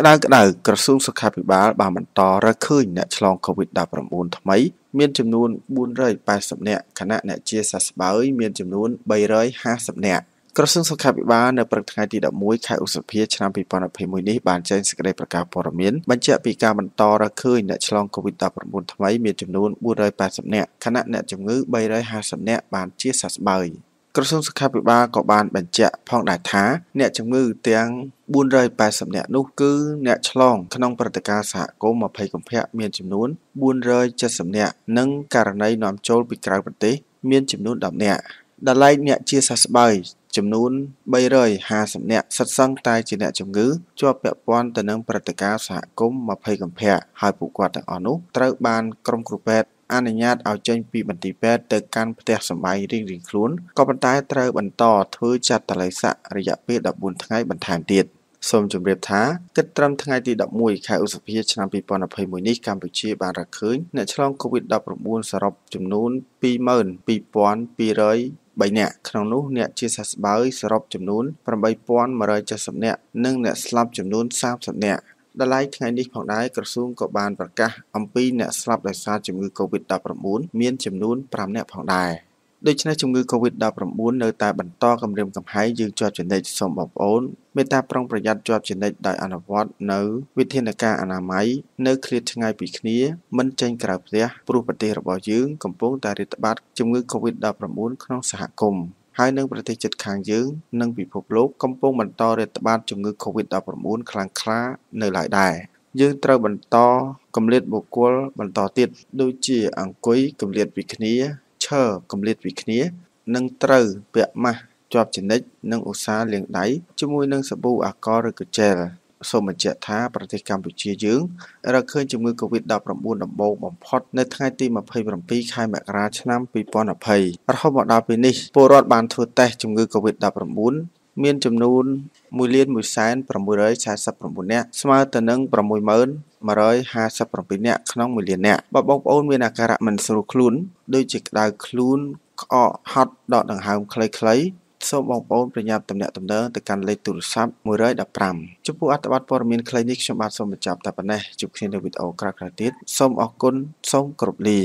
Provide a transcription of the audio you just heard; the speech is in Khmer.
ក្តៅក្តៅក្រសួងសុខាភិបាលបានបន្តរកឃើញអ្នកឆ្លង COVID-19 ថ្មីមានចំនួន480នាក់ខណៈអ្នកជាសះស្បើយមានចំនួន350នាក់ក្រសួងសុខាភិបាលនៅព្រឹកថ្ងៃទី11ខែឧសភាឆ្នាំ2021នេះបានចេញសេចក្តីប្រកាសព័ត៌មានបញ្ជាក់ពីការបន្តរកឃើញអ្នកឆ្លង COVID-19 ថ្មីមានចំនួន480នាក់ខណៈអ្នកជំងឺ350នាក់បានជាសះស្បើយ។ក្រសួងសុខាភិបាលក៏បានបញ្ជាក់ផងដែរថាអ្នកជំងឺ ទាំង480នាក់នោះគឺអ្នកឆ្លងក្នុងព្រឹត្តិការណ៍សហគមន៍20កុម្ភៈមាន ចំនួន470នាក់និងករណីនាំចូលពីក្រៅប្រទេសមានចំនួន10នាក់ដែលឡែកអ្នកជាសះស្បើយចំនួន350នាក់សិតសឹងតែជាអ្នកជំងឺជាប់ពាក់ព័ន្ធទៅនឹងព្រឹត្តិការណ៍សហគមន៍20កុម្ភៈហើយពួកគាត់ទាំងអស់នោះត្រូវ បានក្រុមគ្រូពេទ្យអនុញ្ញាតឲ្យចេញពីបន្ទីពេទ្យទៅកាន់ផ្ទះសម្បែងរៀងៗខ្លួនក៏ប៉ុន្តែត្រូវបន្តធ្វើចាត់តល័យស័ករយៈពេល14ថ្ងៃបន្ថែមទៀត។សូមជម្រាបថាគិតត្រឹមថ្ងៃទី11ខែឧសភាឆ្នាំ2021នេះកម្ពុជាបានរកឃើញអ្នកឆ្លង COVID-19 សរុបចំនួន22,203នាក់ក្នុងនោះអ្នកជាសះស្បើយសរុបចំនួន8170នាក់និងអ្នកស្លាប់ចំនួន30នាក់ដល់ឡែកថ្ងៃនេះផងដែរក្រសួងក៏បានប្រកាសអំពីអ្នកស្លាប់ដោយសារជំងឺ Covid-19 មានចំនួន5អ្នកផងដែរដូច្នេះជំងឺ Covid-19 នៅតែបន្តគំរាមកំហែងយើងជាប់ជានិច្ចសូមបងប្អូនមេត្តាប្រុងប្រយ័ត្នជាប់ជានិច្ចដោយអនុវត្ត នៅវិធានការអនាម័យនៅឃ្លាតឆ្ងាយពីគ្នាមិនចេញក្រៅផ្ទះព្រោះប្រទេសរបស់យើងកំពុងតែរាតត្បាតជំងឺ Covid-19 ក្នុងសហគមន៍ហើយនៅប្រទេសជិតខាងយើងនិងពិភពលោកកំពុងបន្តរាតត្បាតជំងឺ Covid-19 ខ្លាំងក្លានៅឡើយដែរយើងត្រូវបន្តកម្រិតបុគ្គលបន្តទៀតដូចជាអង្គុយកម្រិតពីគ្នាឈរកម្រិតពីគ្នា និងត្រូវពាក់ម៉ាស់ជាប់ជានិច្ចនិងឧស្សាហ៍លាងដៃជាមួយនឹងសាប៊ូអាល់កុលឬកញ្ជែលសូមបញ្ជាក់ថាប្រទេសកម្ពុជាយើងរកឃើញជំងឺ Covid-19 ដំបូងបំផុតនៅថ្ងៃទី27ខែមករាឆ្នាំ2020រហូតមកដល់ពេលនេះពលរដ្ឋបានធ្វើតេស្តជំងឺ Covid-19 មានចំនួន1,100,649នាក់ស្មើទៅនឹង60,157នាក់ក្នុង1លាននាក់បើបងប្អូនមានអាការៈមិនស្រួលខ្លួន ដូចជាក្តៅខ្លួនក្អកហត់ដកដង្ហើមខ្លីៗសូមបងប្អូនប្រញាប់ទំនាក់ទំនងទៅកាន់លេខទូរស័ព្ទ115ចំពោះអត្ថបទព័ត៌មានខ្លីនេះខ្ញុំបាទសូមបញ្ចប់តែប៉ុណ្ណេះជួបគ្នានៅវីដេអូក្រោយៗទៀតសូមអរគុណសូមគោរពលា